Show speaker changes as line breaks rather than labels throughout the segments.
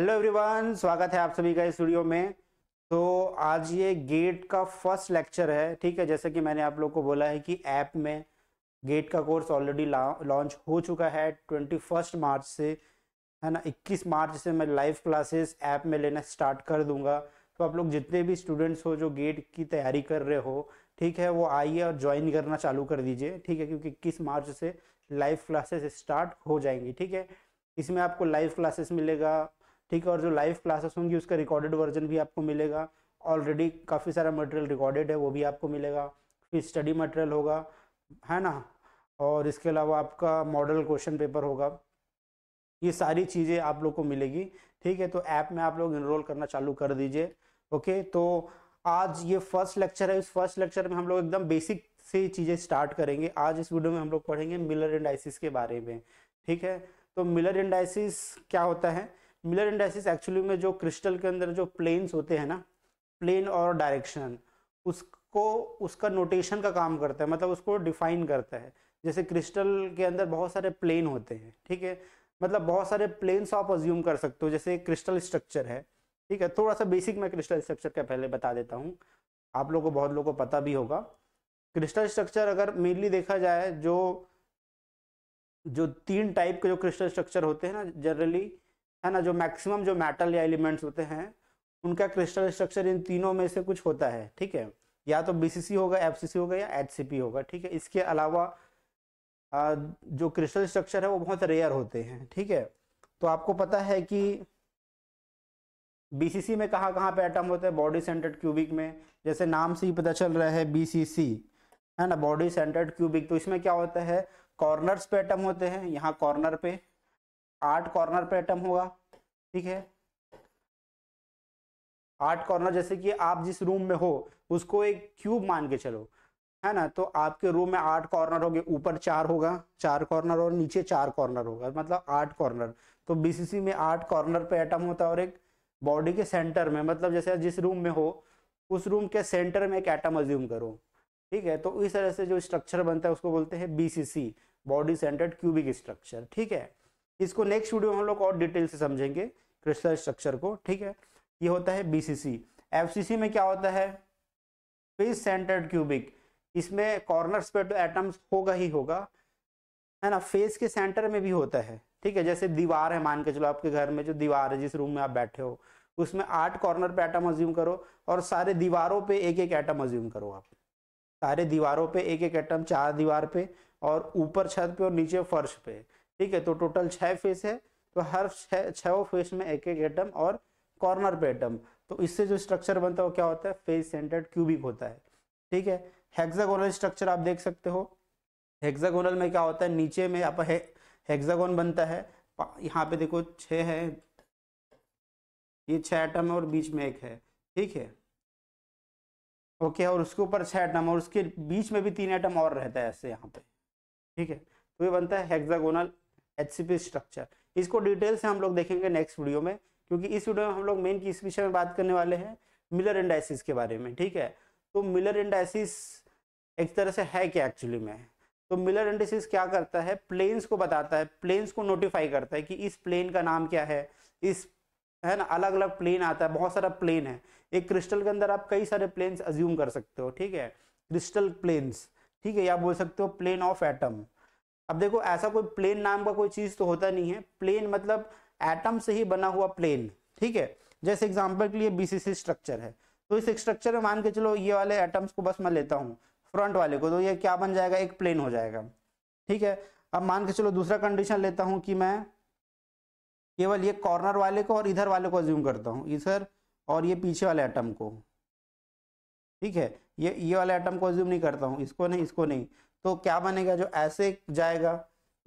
hello everyone स्वागत है आप सभी का इस स्टूडियो में तो आज ये गेट का फर्स्ट लेक्चर है ठीक है जैसे कि मैंने आप लोग को बोला है कि ऐप में गेट का कोर्स ऑलरेडी लॉन्च हो चुका है ट्वेंटी फर्स्ट मार्च से है ना इक्कीस मार्च से मैं लाइव क्लासेस ऐप में लेना स्टार्ट कर दूंगा तो आप लोग जितने भी स्टूडेंट्स हो जो गेट की तैयारी कर रहे हो ठीक है वो आइए और ज्वाइन करना चालू कर दीजिए ठीक है क्योंकि इक्कीस मार्च से लाइव क्लासेस स्टार्ट हो जाएंगी ठीक है इसमें आपको लाइव क्लासेस मिलेगा ठीक है और जो लाइव क्लासेस होंगी उसका रिकॉर्डेड वर्जन भी आपको मिलेगा ऑलरेडी काफ़ी सारा मटेरियल रिकॉर्डेड है वो भी आपको मिलेगा फिर स्टडी मटेरियल होगा है ना और इसके अलावा आपका मॉडल क्वेश्चन पेपर होगा ये सारी चीज़ें आप लोग को मिलेगी ठीक है तो ऐप में आप लोग इनरोल करना चालू कर दीजिए ओके तो आज ये फर्स्ट लेक्चर है इस फर्स्ट लेक्चर में हम लोग एकदम बेसिक से चीज़ें स्टार्ट करेंगे आज इस वीडियो में हम लोग पढ़ेंगे मिलर एंडाइसिस के बारे में ठीक है तो मिलर एंडाइसिस क्या होता है मिलर इंडाइसिस एक्चुअली में जो क्रिस्टल के अंदर जो प्लेन्स होते हैं ना प्लेन और डायरेक्शन उसको उसका नोटेशन का काम करता है मतलब उसको डिफाइन करता है जैसे क्रिस्टल के अंदर बहुत सारे प्लेन होते हैं ठीक है मतलब बहुत सारे प्लेन्स आप अज्यूम कर सकते हो जैसे क्रिस्टल स्ट्रक्चर है ठीक है थोड़ा सा बेसिक मैं क्रिस्टल स्ट्रक्चर का पहले बता देता हूँ आप लोगों को बहुत लोगों को पता भी होगा क्रिस्टल स्ट्रक्चर अगर मेनली देखा जाए जो जो तीन टाइप के जो क्रिस्टल स्ट्रक्चर होते हैं ना जनरली है ना जो मैक्सिमम जो मेटल या एलिमेंट्स होते हैं उनका क्रिस्टल स्ट्रक्चर इन तीनों में से कुछ होता है ठीक है या तो बीसीसी होगा एफसीसी होगा या एचसीपी होगा ठीक है इसके अलावा जो क्रिस्टल स्ट्रक्चर है वो बहुत रेयर होते हैं ठीक है तो आपको पता है कि बीसीसी में कहाँ कहाँ पे एटम होते हैं बॉडी सेंटर्ड क्यूबिक में जैसे नाम से ही पता चल रहा है बीसीसी है ना बॉडी सेंटर्ड क्यूबिक तो इसमें क्या होता है कॉर्नर्स पे एटम होते हैं यहाँ कॉर्नर पे आठ कॉर्नर पे एटम होगा ठीक है आठ कॉर्नर जैसे कि आप जिस रूम में हो उसको एक क्यूब मान के चलो है ना तो आपके रूम में आठ कॉर्नर होंगे ऊपर चार होगा चार कॉर्नर और नीचे चार कॉर्नर होगा मतलब आठ कॉर्नर तो बीसीसी में आठ कॉर्नर पे एटम होता है और एक बॉडी के सेंटर में मतलब जैसे जिस रूम में हो उस रूम के सेंटर में एक एटम अज्यूम करो ठीक है तो इस तरह से जो स्ट्रक्चर बनता है उसको बोलते हैं BCC body centred cubic structure ठीक है इसको नेक्स्ट वीडियो में हम लोग और डिटेल से समझेंगे क्रिस्टल स्ट्रक्चर को ठीक है ये होता है बीसीसी एफसीसी में क्या होता है फेस सेंटर्ड क्यूबिक इसमें कॉर्नर्स पे तो एटम्स होगा ही होगा है ना फेस के सेंटर में भी होता है ठीक है जैसे दीवार है मान के चलो आपके घर में जो दीवार है जिस रूम में आप बैठे हो उसमें आठ कॉर्नर पे एटम अज्यूम करो और सारे दीवारों पे एक एक एटम अज्यूम करो आप सारे दीवारों पे एक एक एटम चार दीवार पे और ऊपर छत पे और नीचे फर्श पे ठीक है तो टोटल छः फेस है तो हर छः फेस में एक एक एटम और कॉर्नर पे एटम तो इससे जो स्ट्रक्चर बनता है वो क्या होता है फेस सेंटर्ड क्यूबिक होता है ठीक है हेक्सागोनल स्ट्रक्चर आप देख सकते हो हेक्सागोनल में क्या होता है नीचे में आप हे, हेक्सागोन बनता है यहाँ पे देखो छः है ये छः एटम है और बीच में एक है ठीक है ओके और उसके ऊपर छः एटम और उसके बीच में भी तीन एटम और रहता है ऐसे यहाँ पे ठीक है तो ये बनता है हेक्सागोनल एच स्ट्रक्चर इसको डिटेल से हम लोग देखेंगे नेक्स्ट वीडियो में क्योंकि इस वीडियो में हम लोग मेन किस विषय में बात करने वाले हैं मिलर एंडाइसिस के बारे में ठीक है तो मिलर एंडाइसिस एक तरह से है क्या एक्चुअली में तो मिलर एंडाइसिस क्या करता है प्लेन्स को बताता है प्लेन्स को नोटिफाई करता है कि इस प्लेन का नाम क्या है इस है ना अलग अलग प्लेन आता है बहुत सारा प्लेन है एक क्रिस्टल के अंदर आप कई सारे प्लेन्स अज्यूम कर सकते हो ठीक है क्रिस्टल प्लेन्स ठीक है या बोल सकते हो प्लेन ऑफ एटम अब देखो ऐसा कोई प्लेन नाम का कोई चीज तो होता नहीं है प्लेन मतलब एटम से ही बना हुआ प्लेन ठीक है जैसे एग्जाम्पल के लिए बीसीसी स्ट्रक्चर है तो इस स्ट्रक्चर में मान के चलो ये वाले एटम्स को बस मैं लेता हूँ फ्रंट वाले को तो ये क्या बन जाएगा एक प्लेन हो जाएगा ठीक है अब मान के चलो दूसरा कंडीशन लेता हूँ कि मैं केवल ये कॉर्नर वाले को और इधर वाले को ज्यूम करता हूँ इधर और ये पीछे वाले एटम को ठीक है ये ये वाले एटम को ज्यूम नहीं करता हूँ इसको नहीं इसको नहीं तो क्या बनेगा जो ऐसे जाएगा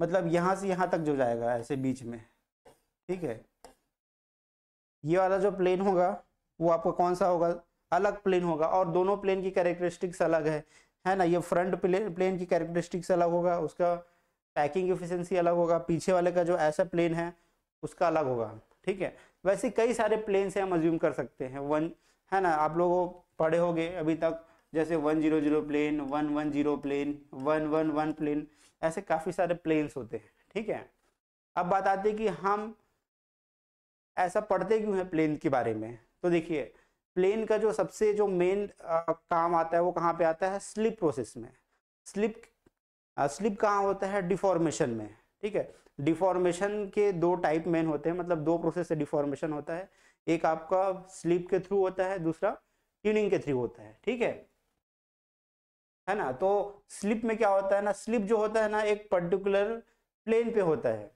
मतलब यहां से यहां तक जो जाएगा ऐसे बीच में ठीक है ये वाला जो प्लेन होगा वो आपका कौन सा होगा अलग प्लेन होगा और दोनों प्लेन की कैरेक्टरिस्टिक्स अलग है है ना ये फ्रंट प्लेन प्लेन की कैरेक्टरिस्टिक्स अलग होगा उसका पैकिंग एफिशिएंसी अलग होगा पीछे वाले का जो ऐसा प्लेन है उसका अलग होगा ठीक है वैसे कई सारे प्लेन से हम अज्यूम कर सकते हैं वन है ना आप लोगों पढ़े होंगे अभी तक जैसे one zero zero plane one one zero plane one one one plane ऐसे काफ़ी सारे प्लेन्स होते हैं ठीक है अब बात आती है कि हम ऐसा पढ़ते क्यों हैं प्लेन के बारे में तो देखिए प्लेन का जो सबसे जो मेन काम आता है वो कहाँ पे आता है स्लिप प्रोसेस में स्लिप स्लिप कहाँ होता है डिफॉर्मेशन में ठीक है डिफॉर्मेशन के दो टाइप मेन होते हैं मतलब दो प्रोसेस से डिफॉर्मेशन होता है एक आपका स्लिप के थ्रू होता है दूसरा ट्यूनिंग के थ्रू होता है ठीक है है ना तो स्लिप में क्या होता है ना स्लिप जो होता है ना एक पर्टिकुलर प्लेन पे होता है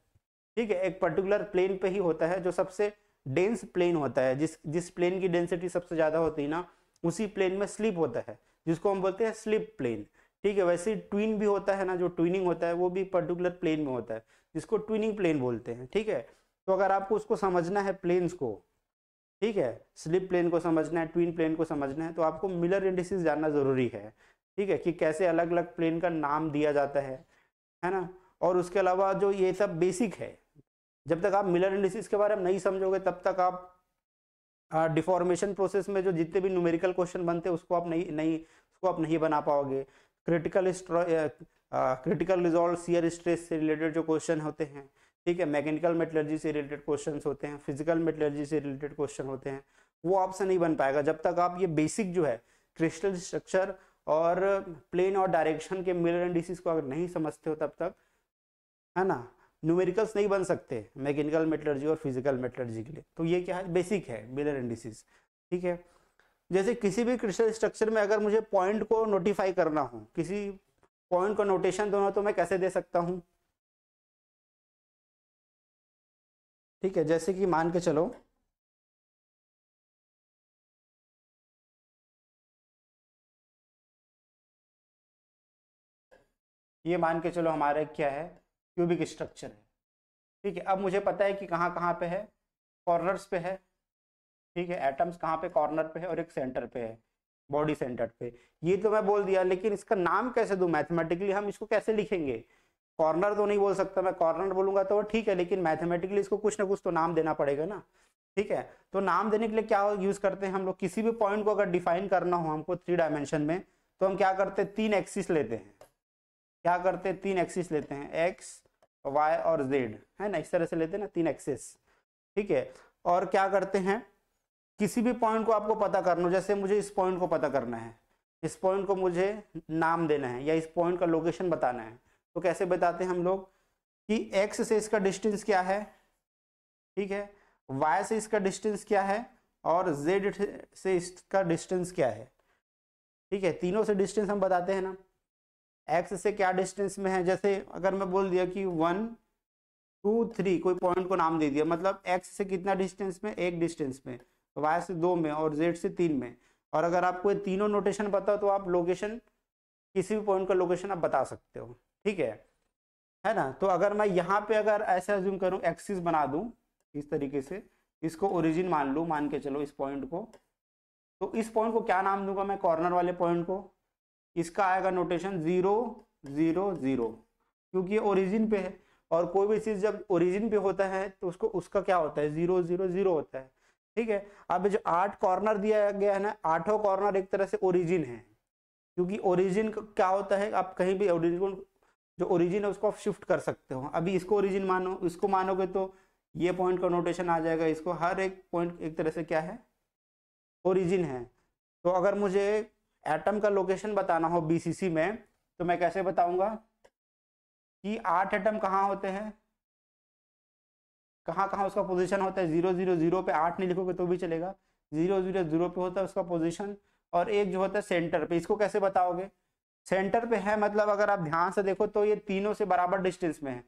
ठीक है एक पर्टिकुलर प्लेन पे ही होता है जो सबसे डेंस प्लेन होता है जिस जिस प्लेन की डेंसिटी सबसे ज़्यादा होती है ना उसी प्लेन में स्लिप होता है जिसको हम बोलते हैं स्लिप प्लेन ठीक है वैसे ट्विन भी होता है ना जो ट्विनिंग होता है वो भी पर्टिकुलर प्लेन में होता है जिसको ट्विनिंग प्लेन बोलते हैं ठीक है तो अगर आपको उसको समझना है प्लेन्स को ठीक है स्लिप प्लेन को समझना है ट्विन प्लेन को समझना है तो आपको मिलर इंडिसेस जानना ज़रूरी है ठीक है कि कैसे अलग अलग प्लेन का नाम दिया जाता है है ना और उसके अलावा जो ये सब बेसिक है जब तक आप मिलर एनालिसिस के बारे में नहीं समझोगे तब तक आप डिफॉर्मेशन प्रोसेस में जो जितने भी न्यूमेरिकल क्वेश्चन बनते हैं उसको आप नहीं नहीं उसको आप नहीं बना पाओगे critical critical resolved shear stress से रिलेटेड जो क्वेश्चन होते हैं ठीक है मैकेनिकल मेटलर्जी से रिलेटेड क्वेश्चन होते हैं फिजिकल मेटलर्जी से रिलेटेड क्वेश्चन होते हैं वो आपसे नहीं बन पाएगा जब तक आप ये बेसिक जो है क्रिस्टल स्ट्रक्चर और प्लेन और डायरेक्शन के मिलर एंडिस को अगर नहीं समझते हो तब तक है ना न्यूमेरिकल्स नहीं बन सकते मैकेनिकल मेटलर्जी और फिजिकल मेटलर्जी के लिए तो ये क्या है बेसिक है मिलर इंडिसेस ठीक है जैसे किसी भी क्रिस्टल स्ट्रक्चर में अगर मुझे पॉइंट को नोटिफाई करना हो
किसी पॉइंट का नोटेशन दोनों तो मैं कैसे दे सकता हूँ ठीक है जैसे कि मान के चलो ये मान के चलो हमारा क्या है क्यूबिक स्ट्रक्चर है
ठीक है अब मुझे पता है कि कहाँ कहाँ पे है कॉर्नर्स पे है ठीक है एटम्स कहाँ पे कॉर्नर पे है और एक सेंटर पे है बॉडी सेंटर पे ये तो मैं बोल दिया लेकिन इसका नाम कैसे दूँ मैथमेटिकली हम इसको कैसे लिखेंगे कॉर्नर तो नहीं बोल सकता मैं कॉर्नर बोलूंगा तो ठीक है लेकिन मैथमेटिकली इसको कुछ ना कुछ तो नाम देना पड़ेगा ना ठीक है तो नाम देने के लिए क्या यूज करते हैं हम लोग किसी भी पॉइंट को अगर डिफाइन करना हो हमको थ्री डायमेंशन में तो हम क्या करते हैं तीन एक्सिस लेते हैं क्या करते हैं तीन एक्सिस लेते हैं एक्स वाई और जेड है ना इस तरह से लेते हैं ना तीन एक्सिस ठीक है और क्या करते हैं किसी भी पॉइंट को आपको पता करना हो जैसे मुझे इस पॉइंट को पता करना है इस पॉइंट को मुझे नाम देना है या इस पॉइंट का लोकेशन बताना है तो कैसे बताते हैं हम लोग कि एक्स से इसका डिस्टेंस क्या है ठीक है वाई से इसका डिस्टेंस क्या है और जेड से इसका डिस्टेंस क्या है ठीक है तीनों से डिस्टेंस हम बताते हैं ना एक्स से क्या डिस्टेंस में है जैसे अगर मैं बोल दिया कि वन टू थ्री कोई पॉइंट को नाम दे दिया मतलब एक्स से कितना डिस्टेंस में एक डिस्टेंस में वाई तो से दो में और जेड से तीन में और अगर आपको ये तीनों नोटेशन पता हो तो आप लोकेशन किसी भी पॉइंट का लोकेशन आप बता सकते हो ठीक है है ना तो अगर मैं यहाँ पे अगर ऐसे अज्यूम करूँ एक्सिस बना दूँ इस तरीके से इसको ओरिजिन मान लूँ मान के चलो इस पॉइंट को तो इस पॉइंट को क्या नाम दूंगा मैं कॉर्नर वाले पॉइंट को इसका आएगा नोटेशन ज़ीरो ज़ीरो ज़ीरो क्योंकि ये ओरिजिन पे है और कोई भी चीज़ जब ओरिजिन पे होता है तो उसको उसका क्या होता है ज़ीरो ज़ीरो ज़ीरो होता है ठीक है अब जो आठ कॉर्नर दिया गया है ना आठों कॉर्नर एक तरह से ओरिजिन है क्योंकि ओरिजिन क्या होता है आप कहीं भी ओरिजिन जो ओरिजिन है उसको आप शिफ्ट कर सकते हो अभी इसको ओरिजिन मानो इसको मानोगे तो ये पॉइंट का नोटेशन आ जाएगा इसको हर एक पॉइंट एक तरह से क्या है ओरिजिन है तो अगर मुझे एटम का लोकेशन बताना हो बीसीसी में तो मैं कैसे बताऊंगा कि आठ एटम कहाँ होते हैं कहाँ कहाँ उसका पोजीशन होता है जीरो जीरो जीरो पे आठ नहीं लिखोगे तो भी चलेगा जीरो जीरो जीरो पे होता है उसका पोजीशन और एक जो होता है सेंटर पे इसको कैसे बताओगे सेंटर पे है मतलब अगर आप ध्यान से देखो तो ये तीनों से बराबर डिस्टेंस में है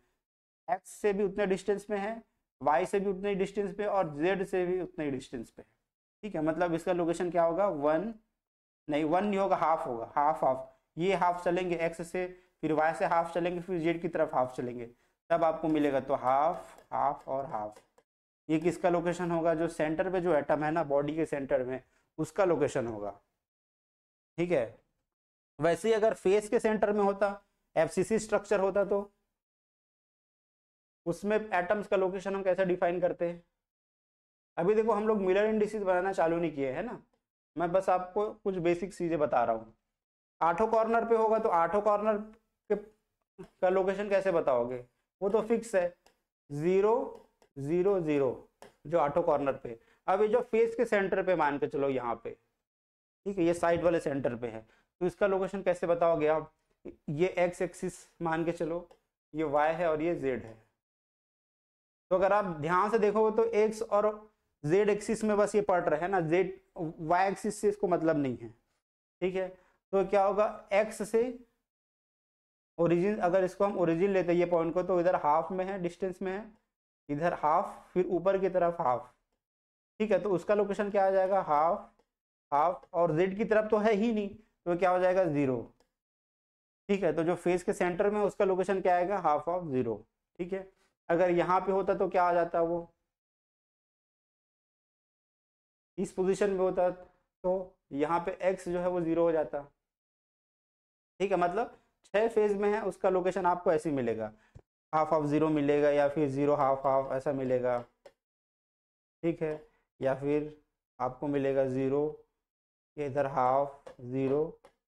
एक्स से भी उतने डिस्टेंस में है वाई से भी उतने डिस्टेंस पे और जेड से भी उतने ही डिस्टेंस पे है ठीक है मतलब इसका लोकेशन क्या होगा वन नहीं वन नहीं होगा हाफ होगा हाफ हाफ ये हाफ चलेंगे एक्स से फिर वाई से हाफ चलेंगे फिर जेड की तरफ हाफ चलेंगे तब आपको मिलेगा तो हाफ हाफ और हाफ ये किसका लोकेशन होगा जो सेंटर पे जो एटम है ना बॉडी के सेंटर में उसका लोकेशन होगा ठीक है वैसे ही अगर फेस के सेंटर में होता एफसीसी स्ट्रक्चर होता तो उसमें एटम्स का लोकेशन हम कैसे डिफाइन करते हैं अभी देखो हम लोग मिलर इंडिसेस बनाना चालू नहीं किए है ना मैं बस आपको कुछ बेसिक चीज़ें बता रहा हूँ आठों कॉर्नर पे होगा तो आठों कॉर्नर के का लोकेशन कैसे बताओगे वो तो फिक्स है ज़ीरो ज़ीरो ज़ीरो जो आठों कॉर्नर पे अब ये जो फेस के सेंटर पे मान के चलो यहाँ पे ठीक है ये साइड वाले सेंटर पे है तो इसका लोकेशन कैसे बताओगे आप ये एक्स एक्सिस मान के चलो ये वाई है और ये जेड है तो अगर आप ध्यान से देखोगे तो एक्स और जेड एक्सिस में बस ये पार्ट रहे ना जेड वाई एक्सिस से इसको मतलब नहीं है ठीक है तो क्या होगा एक्स से ओरिजिन अगर इसको हम ओरिजिन लेते हैं ये पॉइंट को तो इधर हाफ में है डिस्टेंस में है इधर हाफ फिर ऊपर की तरफ हाफ ठीक है तो उसका लोकेशन क्या आ जाएगा हाफ हाफ और जेड की तरफ तो है ही नहीं तो क्या हो जाएगा ज़ीरो ठीक है तो जो फेस के सेंटर में उसका लोकेशन क्या आएगा हाफ ऑफ ज़ीरो ठीक है अगर यहाँ पे होता तो क्या आ जाता वो इस पोजीशन में होता तो यहाँ पे एक्स जो है वो ज़ीरो हो जाता ठीक है मतलब छः फेज में है उसका लोकेशन आपको ऐसे मिलेगा हाफ हाफ ज़ीरो मिलेगा या फिर ज़ीरो हाफ हाफ ऐसा मिलेगा ठीक है या फिर आपको मिलेगा ज़ीरो इधर हाफ ज़ीरो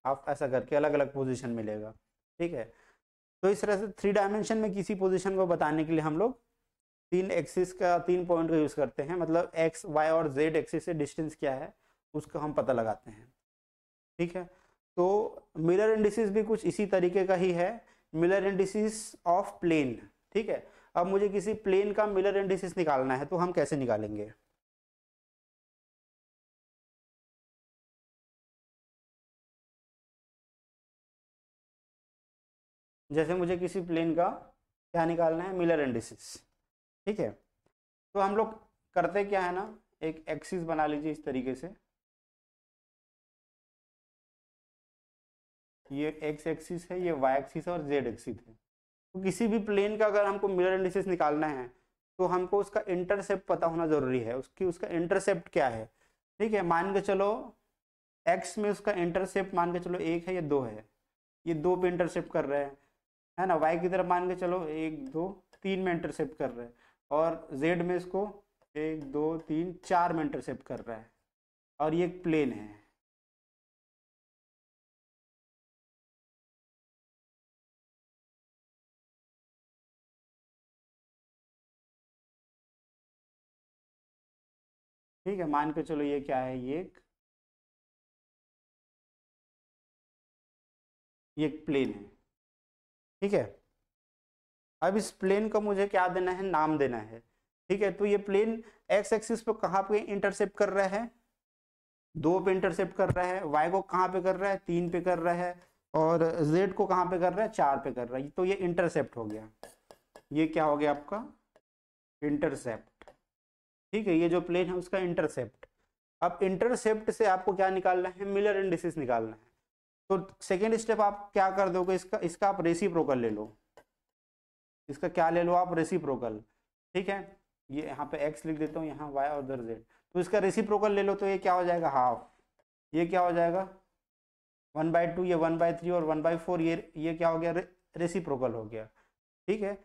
हाफ ऐसा करके अलग अलग पोजीशन मिलेगा ठीक है तो इस तरह से थ्री डायमेंशन में किसी पोजीशन को बताने के लिए हम लोग तीन एक्सिस का तीन पॉइंट का यूज़ करते हैं मतलब एक्स वाई और जेड एक्सिस से डिस्टेंस क्या है उसका हम पता लगाते हैं ठीक है तो मिलर इंडिसिस भी कुछ इसी तरीके का ही है मिलर इंडिसिस ऑफ प्लेन ठीक है अब मुझे किसी
प्लेन का मिलर इंडिसिस निकालना है तो हम कैसे निकालेंगे जैसे मुझे किसी प्लेन का क्या निकालना है मिलर इंडिसिस ठीक है तो हम लोग करते क्या है ना एक एक्सिस बना लीजिए इस तरीके से ये एक्स
एक्सिस है ये वाई एक्सिस है और जेड एक्सिस है तो किसी भी प्लेन का अगर हमको मिरर एनालिसिस निकालना है तो हमको उसका इंटरसेप्ट पता होना जरूरी है उसकी उसका इंटरसेप्ट क्या है ठीक है मान के चलो एक्स में उसका इंटरसेप्ट मान के चलो एक है या दो है ये दो पे इंटरसेप्ट कर रहे हैं है ना वाई की तरफ मान के चलो एक दो तीन में इंटरसेप्ट कर रहे हैं और जेड में इसको एक दो तीन चार में इंटरसेप्ट कर रहा है
और ये एक प्लेन है ठीक है मान के चलो ये क्या है ये एक ये एक प्लेन है ठीक है अब इस प्लेन को मुझे क्या देना
है नाम देना है ठीक है तो ये प्लेन एक्स एक्सिस पे कहाँ पे इंटरसेप्ट कर रहा है दो पे इंटरसेप्ट कर रहा है वाई को कहाँ पे कर रहा है तीन पे कर रहा है और जेड को कहाँ पे कर रहा है चार पे कर रहा है तो ये इंटरसेप्ट हो गया ये क्या हो गया आपका इंटरसेप्ट ठीक है ये जो प्लेन है उसका इंटरसेप्ट अब इंटरसेप्ट से आपको क्या निकालना है मिलर इंडिस निकालना है तो सेकेंड स्टेप आप क्या कर दोगे इसका इसका आप रेसी ले लो इसका क्या ले लो आप रेसिप्रोकल ठीक है ये यहाँ पे एक्स लिख देता हूँ यहाँ वाई और उधर जेड तो इसका रेसिप्रोकल ले लो तो ये क्या हो जाएगा हाफ ये क्या हो जाएगा वन बाई टू ये वन बाई थ्री और वन बाई फोर ये ये क्या हो गया रे, रेसिप्रोकल हो गया ठीक है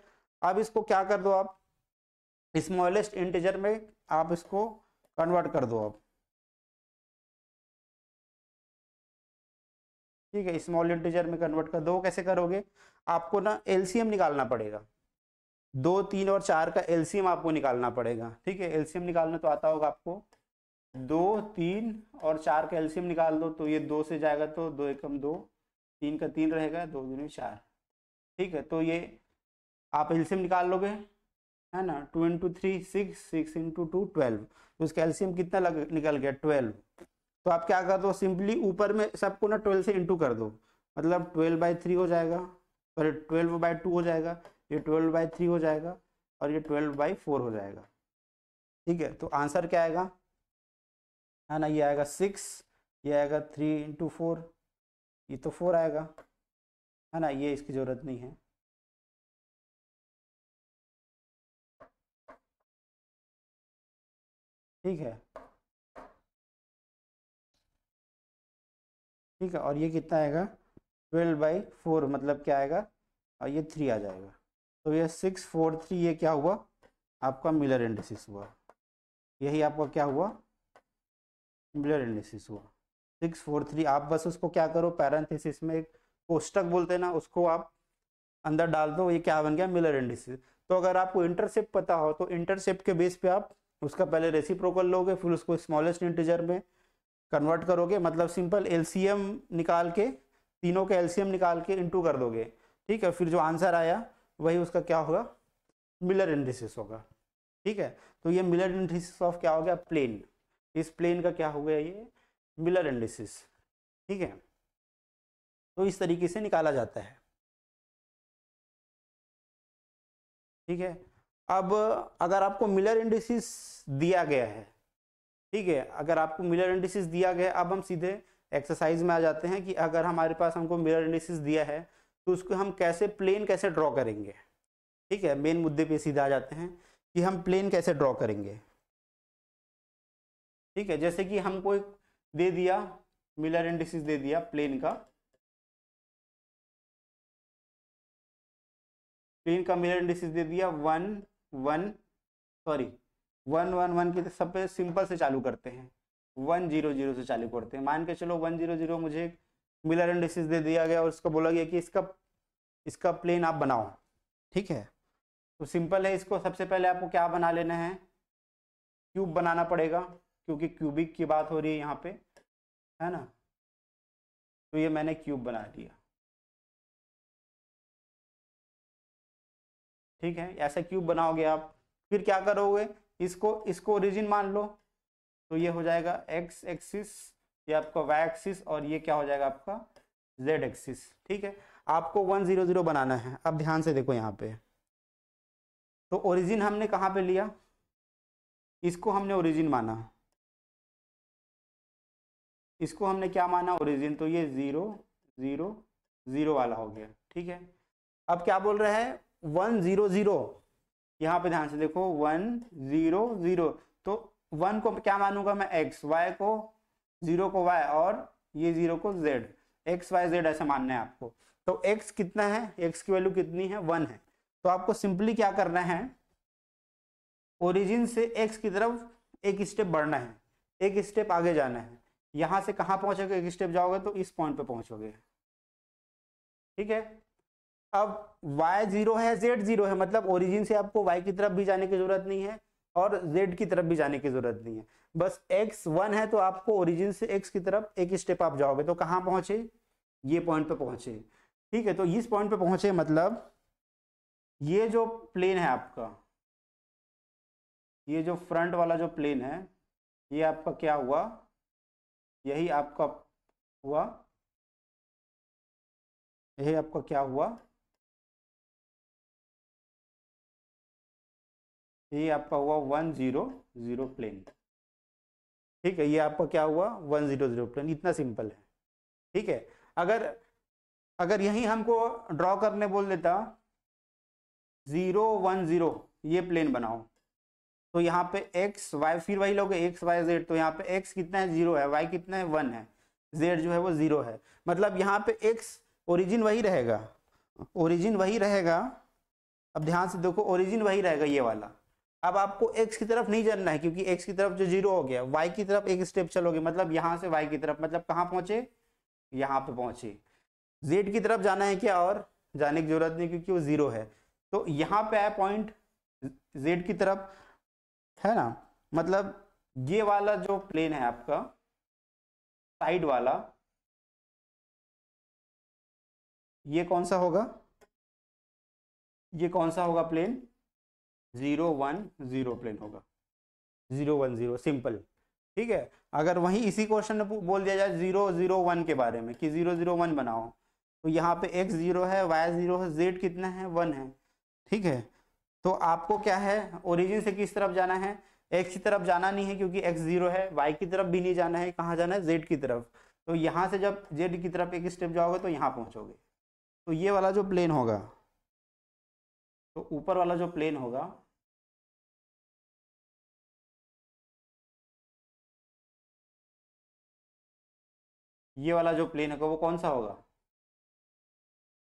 अब इसको क्या कर दो आप
स्मॉलेस्ट इंटीजर में आप इसको कन्वर्ट कर दो आप ठीक है स्मॉल इंटीजर में
कन्वर्ट कर दो कैसे करोगे आपको ना एलसीएम निकालना पड़ेगा दो तीन और चार का एलसीएम आपको निकालना पड़ेगा ठीक है एलसीएम निकालना तो आता होगा आपको दो तीन और चार का एलसीएम निकाल दो तो ये दो से जाएगा तो दो एकम दो तीन का तीन रहेगा दो दूनी चार ठीक है तो ये आप एलसीएम निकाल लोगे है ना two into three six six into two twelve तो उसका एलसीएम कितना लग निकल गया ट्वेल्व तो आप क्या कर दो सिंपली ऊपर में सबको ना ट्वेल्व से इंटू कर दो मतलब ट्वेल्व बाई थ्री हो जाएगा ये ट्वेल्व बाई टू हो जाएगा ये ट्वेल्व बाई थ्री हो जाएगा और ये ट्वेल्व बाई फोर हो जाएगा ठीक है तो आंसर क्या आएगा है हाँ, ना ये आएगा सिक्स ये आएगा थ्री इंटू फोर ये तो फोर आएगा है
हाँ, ना ये इसकी ज़रूरत नहीं है ठीक है ठीक है और ये कितना आएगा ट्वेल्व बाई
फोर मतलब क्या आएगा और ये थ्री आ जाएगा तो ये सिक्स फोर थ्री ये क्या हुआ आपका मिलर इंडेसिस हुआ यही आपका क्या हुआ मिलर इंडेसिस हुआ सिक्स फोर थ्री आप बस उसको क्या करो पैरेंथेसिस में एक कोष्टक बोलते हैं ना उसको आप अंदर डाल दो ये क्या बन गया मिलर इंडेसिस तो अगर आपको इंटरसेप्ट पता हो तो इंटरसेप्ट के बेस पे आप उसका पहले रेसिप्रोकल लोगे फिर उसको स्मॉलेस्ट इंटीजर में कन्वर्ट करोगे मतलब सिंपल एलसीएम निकाल के तीनों के एलसीएम निकाल के इंटू कर दोगे ठीक है फिर जो आंसर आया वही उसका क्या होगा मिलर इंड्रिसिस होगा ठीक है तो ये मिलर इंड्रिसिस ऑफ क्या हो गया प्लेन इस प्लेन का क्या
हो गया ये मिलर इंडिसिस ठीक है तो इस तरीके से निकाला जाता है ठीक है
अब अगर आपको मिलर इंडिसिस दिया गया है ठीक है अगर आपको मिलर इंडिसिस दिया गया अब हम सीधे एक्सरसाइज में आ जाते हैं कि अगर हमारे पास हमको मिरर इंडिसेस दिया है तो उसको हम कैसे प्लेन कैसे ड्रॉ करेंगे ठीक है मेन मुद्दे पे सीधा आ जाते हैं कि हम प्लेन कैसे ड्रॉ करेंगे ठीक है जैसे कि हमको एक दे दिया मिलर इंडिसेस दे दिया प्लेन का प्लेन का मिलर इंडिसेस दे दिया one one sorry one one one की तो सब पे सिंपल से चालू करते हैं वन जीरो जीरो से चालू करते हैं मान के चलो वन जीरो जीरो मुझे मिलर एंड दे दिया गया और उसको बोला गया कि इसका इसका प्लेन आप बनाओ ठीक है तो सिंपल है इसको सबसे पहले आपको क्या बना लेना है क्यूब बनाना पड़ेगा क्योंकि क्यूबिक की बात हो
रही है यहाँ पे है ना तो ये मैंने क्यूब बना दिया ठीक है ऐसा क्यूब बनाओगे
आप फिर क्या करोगे इसको इसको ओरिजिन मान लो तो ये हो जाएगा एक्स एक्सिस ये आपका वाई एक्सिस और ये क्या हो जाएगा आपका जेड एक्सिस ठीक है आपको वन जीरो जीरो बनाना है अब ध्यान से देखो यहाँ पे तो ओरिजिन हमने कहाँ पे लिया इसको हमने ओरिजिन माना इसको हमने क्या माना ओरिजिन तो ये ज़ीरो ज़ीरो ज़ीरो वाला हो गया ठीक है अब क्या बोल रहे हैं वन ज़ीरो ज़ीरो यहाँ पे ध्यान से देखो वन ज़ीरो ज़ीरो तो वन को क्या मानूंगा मैं एक्स वाई को जीरो को वाई और ये जीरो को जेड एक्स वाई जेड ऐसा मानना है आपको तो एक्स कितना है एक्स की वैल्यू कितनी है वन है तो आपको सिंपली क्या करना है ओरिजिन से एक्स की तरफ एक स्टेप बढ़ना है एक स्टेप आगे जाना है यहां से कहां पहुंचोगे एक स्टेप जाओगे तो इस पॉइंट पे पहुंचोगे ठीक है अब वाई जीरो है जेड जीरो है मतलब ओरिजिन से आपको वाई की तरफ भी जाने की जरूरत नहीं है और z की तरफ भी जाने की जरूरत नहीं है बस x वन है तो आपको ओरिजिन से x की तरफ एक स्टेप आप जाओगे तो कहाँ पहुंचे ये पॉइंट पे पहुंचे ठीक है तो इस पॉइंट पे पहुंचे मतलब ये जो प्लेन है आपका
ये जो फ्रंट वाला जो प्लेन है ये आपका क्या हुआ यही आपका हुआ यही आपका क्या हुआ ये आपका हुआ वन जीरो जीरो प्लेन ठीक है ये आपका
क्या हुआ वन जीरो जीरो प्लेन इतना सिंपल है ठीक है अगर अगर यही हमको ड्रॉ करने बोल देता जीरो वन जीरो ये प्लेन बनाओ तो यहाँ पे एक्स वाई फिर वही लोग एक्स वाई जेड तो यहाँ पे एक्स कितना है जीरो है वाई कितना है वन है जेड जो है वो जीरो है मतलब यहाँ पे एक्स ओरिजिन वही रहेगा ओरिजिन वही रहेगा अब ध्यान से देखो ओरिजिन वही रहेगा ये वाला अब आपको x की तरफ नहीं चलना है क्योंकि x की तरफ जो जीरो हो गया y की तरफ एक स्टेप चलोगे मतलब यहां से y की तरफ मतलब कहां पहुंचे यहां पे पहुंचे z की तरफ जाना है क्या और जाने की जरूरत नहीं क्योंकि वो जीरो है तो यहां पे आया पॉइंट
z की तरफ है ना मतलब ये वाला जो प्लेन है आपका साइड वाला ये कौन सा होगा ये कौन सा होगा plane
zero one zero plane होगा जीरो वन जीरो सिंपल ठीक है अगर वहीं इसी क्वेश्चन में बोल दिया जाए जीरो जीरो वन के बारे में कि जीरो जीरो वन बनाओ तो यहाँ पे एक्स जीरो है वाई जीरो है जेड कितना है वन है ठीक है तो आपको क्या है ओरिजिन से किस तरफ जाना है एक्स की तरफ जाना नहीं है क्योंकि एक्स जीरो है वाई की तरफ भी नहीं जाना है कहाँ जाना है जेड की तरफ तो यहाँ से जब जेड की तरफ एक स्टेप जाओगे तो यहाँ पहुँचोगे
तो ये वाला जो प्लेन होगा तो ऊपर वाला जो प्लेन होगा ये वाला जो प्लेन होगा वो कौन सा होगा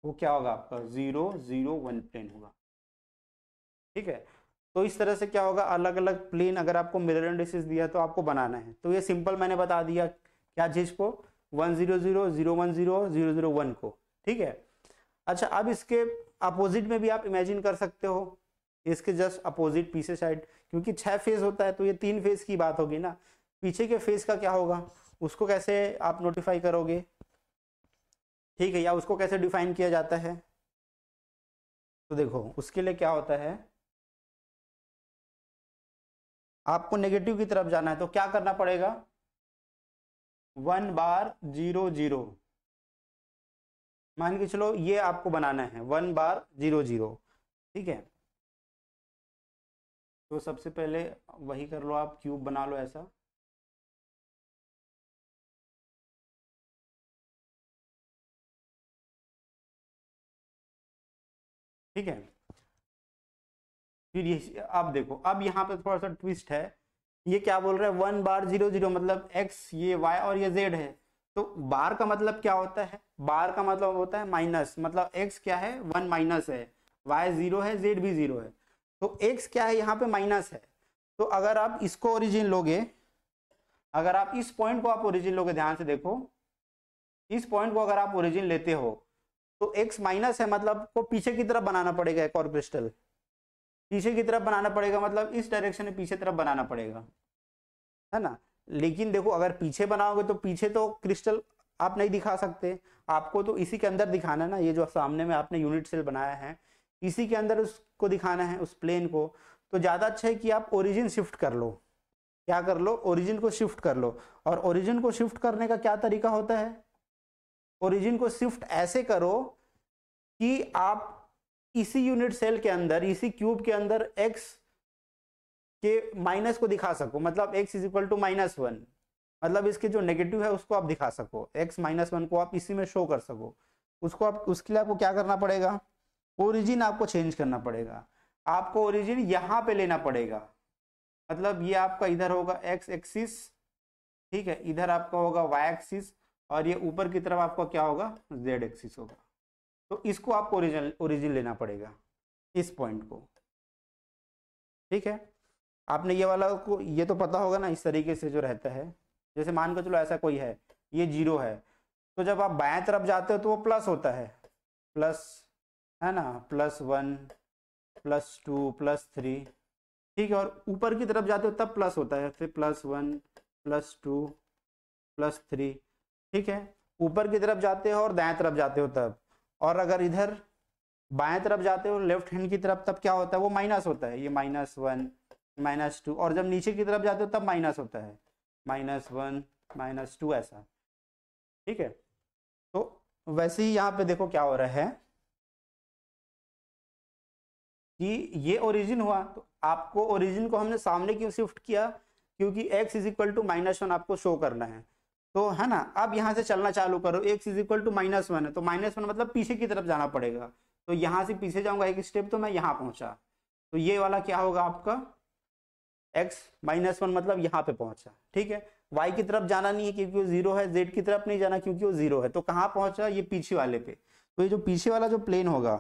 वो क्या होगा आपका जीरो जीरो वन प्लेन होगा ठीक है
तो इस तरह से क्या होगा अलग अलग प्लेन अगर आपको मिरर इंडिसेस दिया तो आपको बनाना है तो ये सिंपल मैंने बता दिया क्या चीज को one zero zero zero one zero zero zero one को ठीक है अच्छा अब इसके अपोजिट में भी आप इमेजिन कर सकते हो इसके जस्ट अपोजिट पीछे साइड क्योंकि छह फेज होता है तो ये तीन फेज की बात होगी ना पीछे के फेज का क्या होगा उसको कैसे आप नोटिफाई करोगे ठीक है या उसको कैसे डिफाइन
किया जाता है तो देखो उसके लिए क्या होता है आपको नेगेटिव की तरफ जाना है तो क्या करना पड़ेगा वन बार जीरो जीरो मान के चलो
ये आपको बनाना है वन बार जीरो जीरो ठीक है
तो सबसे पहले वही कर लो आप क्यूब बना लो ऐसा ठीक है फिर ये
अब देखो अब यहाँ पे थोड़ा सा ट्विस्ट है ये क्या बोल रहा है वन बार जीरो जीरो मतलब एक्स ये वाई और ये जेड है तो बार का मतलब क्या होता है बार का मतलब होता है माइनस मतलब एक्स क्या है वन माइनस है वाई जीरो है जेड भी जीरो है तो एक्स क्या है यहाँ पे माइनस है तो अगर आप इसको ओरिजिन लोगे अगर आप इस पॉइंट को आप ओरिजिन लोगे ध्यान से देखो इस पॉइंट को अगर आप ओरिजिन लेते हो तो एक्स माइनस है मतलब को पीछे की तरफ बनाना पड़ेगा एक और क्रिस्टल पीछे की तरफ बनाना पड़ेगा मतलब इस डायरेक्शन में पीछे तरफ बनाना पड़ेगा है ना लेकिन देखो अगर पीछे बनाओगे तो पीछे तो क्रिस्टल आप नहीं दिखा सकते आपको तो इसी के अंदर दिखाना है ना ये जो सामने में आपने यूनिट सेल बनाया है इसी के अंदर उसको दिखाना है उस प्लेन को तो ज़्यादा अच्छा है कि आप ओरिजिन शिफ्ट कर लो क्या कर लो ओरिजिन को शिफ्ट कर लो और ओरिजिन को शिफ्ट करने का क्या तरीका होता है ओरिजिन को शिफ्ट ऐसे करो कि आप इसी यूनिट सेल के अंदर इसी क्यूब के अंदर एक्स के माइनस को दिखा सको मतलब X is equal to minus one मतलब इसके जो नेगेटिव है उसको आप दिखा सको एक्स माइनस वन को आप इसी में शो कर सको उसको आप उसके लिए आपको क्या करना पड़ेगा ओरिजिन आपको चेंज करना पड़ेगा आपको ओरिजिन यहाँ पे लेना पड़ेगा मतलब ये आपका इधर होगा एक्स एक्सिस ठीक है इधर आपका होगा वाई एक्सिस और ये ऊपर की तरफ आपका क्या होगा जेड एक्सिस होगा तो इसको आपको ओरिजिन ओरिजिन लेना पड़ेगा इस पॉइंट को ठीक है आपने ये वाला को ये तो पता होगा ना इस तरीके से जो रहता है जैसे मान के चलो ऐसा कोई है ये जीरो है तो जब आप बाएं तरफ जाते हो तो वो प्लस होता है प्लस है ना plus one plus two plus three ठीक है और ऊपर की तरफ जाते हो तब प्लस होता है फिर plus one plus two plus three ठीक है ऊपर की तरफ जाते हो और दाएं तरफ जाते हो तब और अगर इधर बाएं तरफ जाते हो लेफ्ट हैंड की तरफ तब क्या होता है वो माइनस होता है ये माइनस वन माइनस टू और जब नीचे की तरफ जाते हो तब माइनस होता है माइनस वन माइनस टू ऐसा ठीक है तो वैसे ही यहाँ पे देखो क्या हो रहा है कि ये ओरिजिन हुआ तो आपको ओरिजिन को हमने सामने क्यों शिफ्ट किया क्योंकि X is equal to minus one आपको शो करना है तो है ना अब यहाँ से चलना चालू करो X is equal to minus one है तो माइनस वन मतलब पीछे की तरफ जाना पड़ेगा तो यहाँ से पीछे जाऊंगा एक स्टेप तो मैं यहाँ पहुंचा तो ये वाला क्या होगा आपका एक्स माइनस वन मतलब यहाँ पे पहुंचा ठीक है वाई की तरफ जाना नहीं है क्योंकि वो जीरो है जेड की तरफ नहीं जाना क्योंकि वो जीरो है तो कहाँ पहुंचा ये पीछे वाले पे तो ये जो पीछे वाला जो प्लेन होगा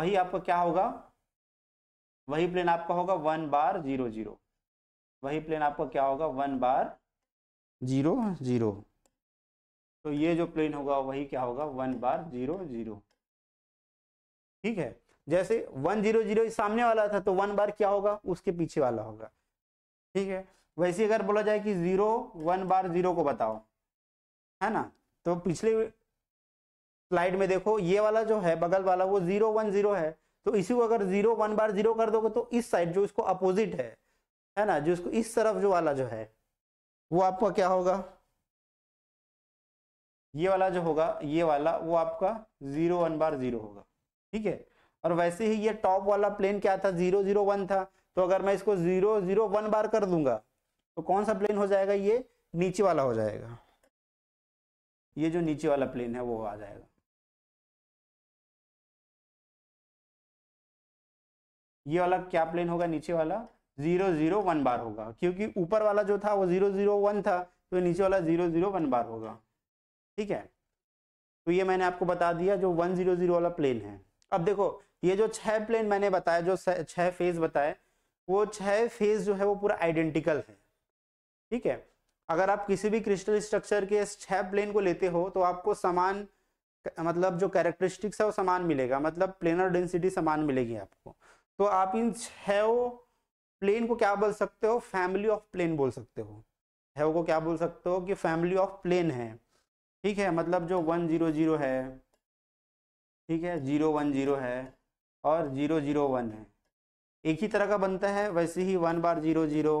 वही आपका क्या होगा वही प्लेन आपका होगा वन बार जीरो जीरो वही प्लेन आपका क्या होगा वन बार जीरो जीरो तो ये जो प्लेन होगा वही क्या होगा वन बार जीरो जीरो ठीक है जैसे वन जीरो जीरो सामने वाला था तो वन बार क्या होगा उसके पीछे वाला होगा ठीक है वैसे अगर बोला जाए कि जीरो वन बार जीरो को बताओ है ना तो पिछले स्लाइड में देखो ये वाला जो है बगल वाला वो जीरो वन जीरो है तो इसी को अगर जीरो वन बार जीरो कर दोगे तो इस साइड जो इसको अपोजिट है है ना जो इसको इस तरफ जो वाला जो है वो आपका क्या होगा ये वाला जो होगा ये वाला वो आपका जीरो वन बार जीरो होगा ठीक है और वैसे ही ये टॉप वाला प्लेन क्या था जीरो जीरो वन था तो अगर मैं इसको जीरो जीरो वन बार कर दूंगा तो कौन सा प्लेन हो जाएगा ये नीचे वाला
हो जाएगा ये जो नीचे वाला प्लेन है वो आ जाएगा ये वाला क्या प्लेन होगा
नीचे वाला जीरो जीरो वन बार होगा क्योंकि ऊपर वाला जो था वो जीरो जीरो वन था तो नीचे वाला जीरो जीरो वन बार होगा ठीक है तो ये मैंने आपको बता दिया जो वन जीरो जीरो वाला प्लेन है अब देखो ये जो छह प्लेन मैंने बताया जो छह फेज बताए वो छह फेज जो है वो पूरा आइडेंटिकल है ठीक है अगर आप किसी भी क्रिस्टल स्ट्रक्चर के छह प्लेन को लेते हो तो आपको समान मतलब जो कैरेक्टरिस्टिक्स है वो समान मिलेगा मतलब प्लेनर डेंसिटी समान मिलेगी आपको तो आप इन छो प्लेन को क्या बोल सकते हो फैमिली ऑफ प्लेन बोल सकते हो हैव को क्या बोल सकते हो कि फैमिली ऑफ प्लेन है ठीक है मतलब जो वन जीरो जीरो है ठीक है जीरो वन जीरो है और जीरो जीरो वन है एक ही तरह का बनता है वैसे ही one bar zero zero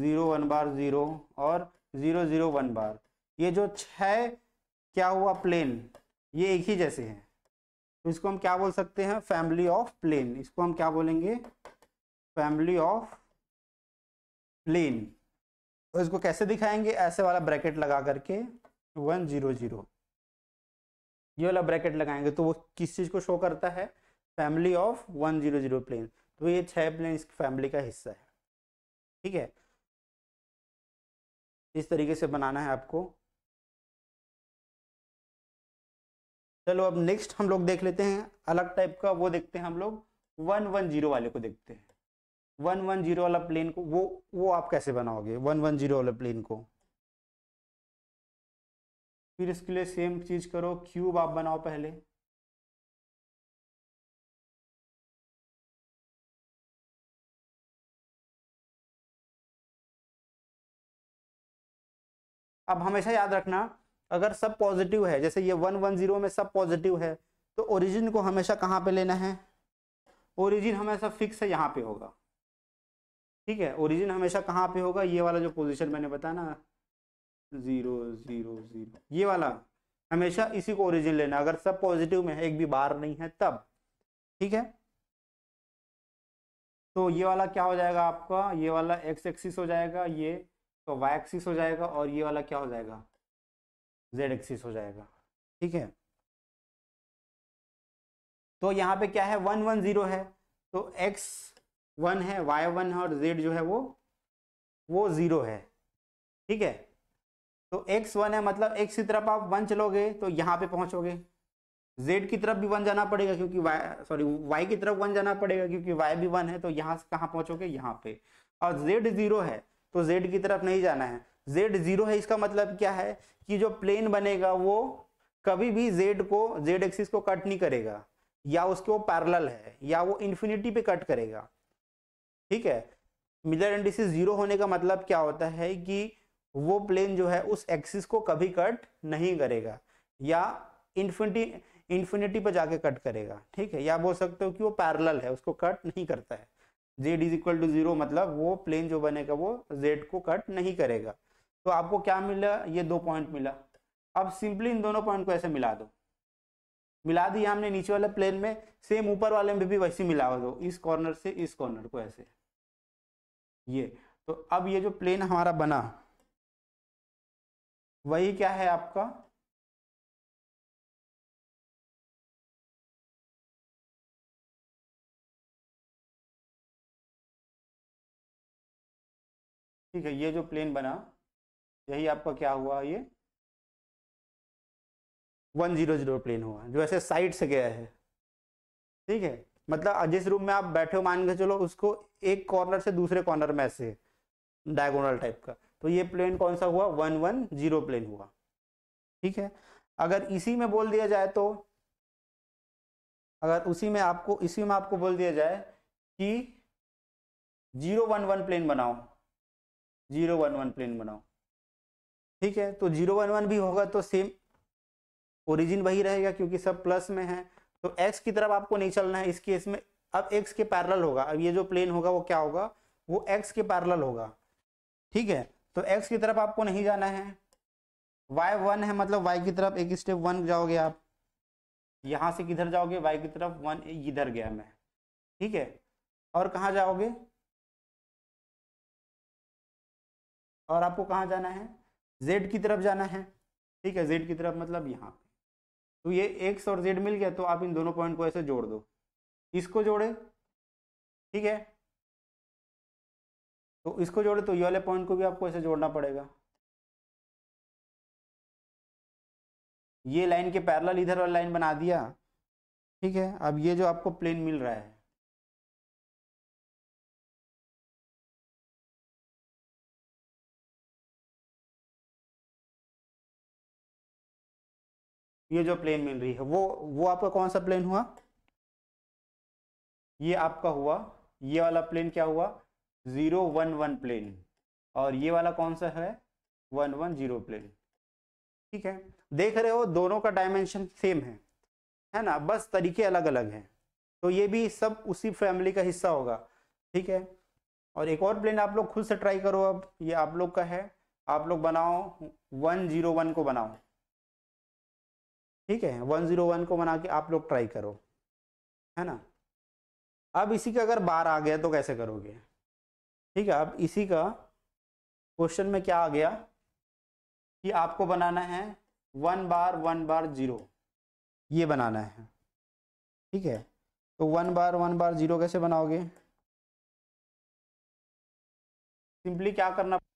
zero one bar zero और जीरो जीरो वन बार ये जो छः क्या हुआ प्लेन ये एक ही जैसे हैं इसको हम क्या बोल सकते हैं फैमिली ऑफ प्लेन इसको हम क्या बोलेंगे फैमिली ऑफ प्लेन तो इसको कैसे दिखाएंगे ऐसे वाला ब्रैकेट लगा करके वन जीरो जीरो ये वाला ब्रैकेट लगाएंगे तो वो किस चीज़ को शो करता है family of one zero zero plane तो ये छह प्लेन इस
फैमिली का हिस्सा है ठीक है इस तरीके से बनाना है आपको चलो अब नेक्स्ट
हम लोग देख लेते हैं अलग टाइप का वो देखते हैं हम लोग वन वन जीरो वाले को देखते हैं वन वन जीरो वाला प्लेन को वो वो आप कैसे बनाओगे वन वन जीरो वाला प्लेन को
फिर इसके लिए सेम चीज करो क्यूब आप बनाओ पहले अब हमेशा याद रखना अगर सब पॉजिटिव है जैसे ये वन वन जीरो में सब पॉजिटिव है
तो ओरिजिन को हमेशा कहां पे लेना है ओरिजिन हमेशा फिक्स है यहां पे होगा ठीक है ओरिजिन हमेशा कहाँ पे होगा ये वाला जो पोजीशन मैंने बताया ना जीरो जीरो जीरो ये वाला हमेशा इसी को ओरिजिन लेना अगर सब पॉजिटिव में है एक भी बार नहीं है तब ठीक है तो ये वाला क्या हो जाएगा आपका ये वाला एक्स एक्सिस हो जाएगा ये तो वाई एक्सिस हो जाएगा और ये वाला क्या हो जाएगा जेड एक्सिस हो जाएगा ठीक है तो यहाँ पे क्या है वन वन जीरो है तो एक्स वन है वाई वन है और जेड जो है वो वो ज़ीरो है ठीक है तो एक्स वन है मतलब एक्स की तरफ आप वन चलोगे तो यहाँ पे पहुंचोगे जेड की तरफ भी वन जाना पड़ेगा क्योंकि वाई सॉरी वाई की तरफ वन जाना पड़ेगा क्योंकि वाई भी वन है तो यहाँ से कहाँ पहुंचोगे यहाँ पे और जेड ज़ीरो है तो जेड की तरफ नहीं जाना है जेड ज़ीरो है इसका मतलब क्या है कि जो प्लेन बनेगा वो कभी भी जेड को जेड एक्सिस को कट नहीं करेगा या उसके वो पैरल है या वो इन्फिनिटी पे कट करेगा ठीक है मिलर इंडिसिस जीरो होने का मतलब क्या होता है कि वो प्लेन जो है उस एक्सिस को कभी कट नहीं करेगा या इन्फिनिटी इन्फिनिटी पर जाके कट करेगा ठीक है या बोल सकते हो कि वो पैरल है उसको कट नहीं करता है Z is equal to zero मतलब वो प्लेन जो बनेगा वो जेड को कट नहीं करेगा तो आपको क्या मिला ये दो पॉइंट मिला अब सिंपली इन दोनों पॉइंट को ऐसे मिला दो मिला दिया हमने नीचे वाले प्लेन में सेम ऊपर वाले में भी वैसे मिला दो इस कॉर्नर से इस कॉर्नर को ऐसे
ये तो अब ये जो प्लेन हमारा बना वही क्या है आपका ठीक है ये जो प्लेन बना यही आपका क्या हुआ ये वन जीरो जीरो प्लेन हुआ जो ऐसे साइड
से गया है ठीक है मतलब जिस रूम में आप बैठे हो मान के चलो उसको एक कॉर्नर से दूसरे कॉर्नर में ऐसे डायगोनल टाइप का तो ये प्लेन कौन सा हुआ वन वन जीरो प्लेन हुआ ठीक है अगर इसी में बोल दिया जाए तो अगर उसी में आपको इसी में आपको बोल दिया जाए कि जीरो वन वन प्लेन बनाओ जीरो वन वन प्लेन बनाओ ठीक है तो जीरो वन वन भी होगा तो सेम ओरिजिन वही रहेगा क्योंकि सब प्लस में है तो एक्स की तरफ आपको नहीं चलना है इस केस में अब एक्स के पैरल होगा अब ये जो प्लेन होगा वो क्या होगा वो एक्स के पैरल होगा ठीक है तो एक्स की तरफ आपको नहीं जाना है वाई वन है मतलब वाई की तरफ एक स्टेप वन जाओगे आप यहाँ से किधर जाओगे वाई की तरफ वन इधर गया मैं ठीक है और कहाँ जाओगे और आपको कहाँ जाना है जेड की तरफ जाना है ठीक है जेड की तरफ मतलब यहाँ तो ये एक्स और जेड मिल गया तो आप इन दोनों पॉइंट को ऐसे जोड़ दो इसको जोड़े ठीक है
तो इसको जोड़े तो ये वाले पॉइंट को भी आपको ऐसे जोड़ना पड़ेगा ये लाइन के पैरेलल इधर वाली लाइन बना दिया ठीक है अब ये जो आपको प्लेन मिल रहा है ये जो प्लेन मिल रही है वो वो आपका कौन सा प्लेन हुआ ये आपका हुआ ये वाला प्लेन क्या
हुआ जीरो वन वन प्लेन और ये वाला कौन सा है वन वन जीरो प्लेन ठीक है देख रहे हो दोनों का डायमेंशन सेम है है ना बस तरीके अलग अलग हैं तो ये भी सब उसी फैमिली का हिस्सा होगा ठीक है और एक और प्लेन आप लोग खुद से ट्राई करो अब ये आप लोग का है आप लोग बनाओ वन जीरो वन को बनाओ ठीक है 101 को बना के आप लोग ट्राई करो है ना अब इसी का अगर बार आ गया तो कैसे करोगे ठीक है अब इसी का क्वेश्चन में क्या आ गया कि आपको बनाना है one bar one bar zero ये बनाना है
ठीक है तो one bar one bar zero कैसे बनाओगे सिंपली क्या करना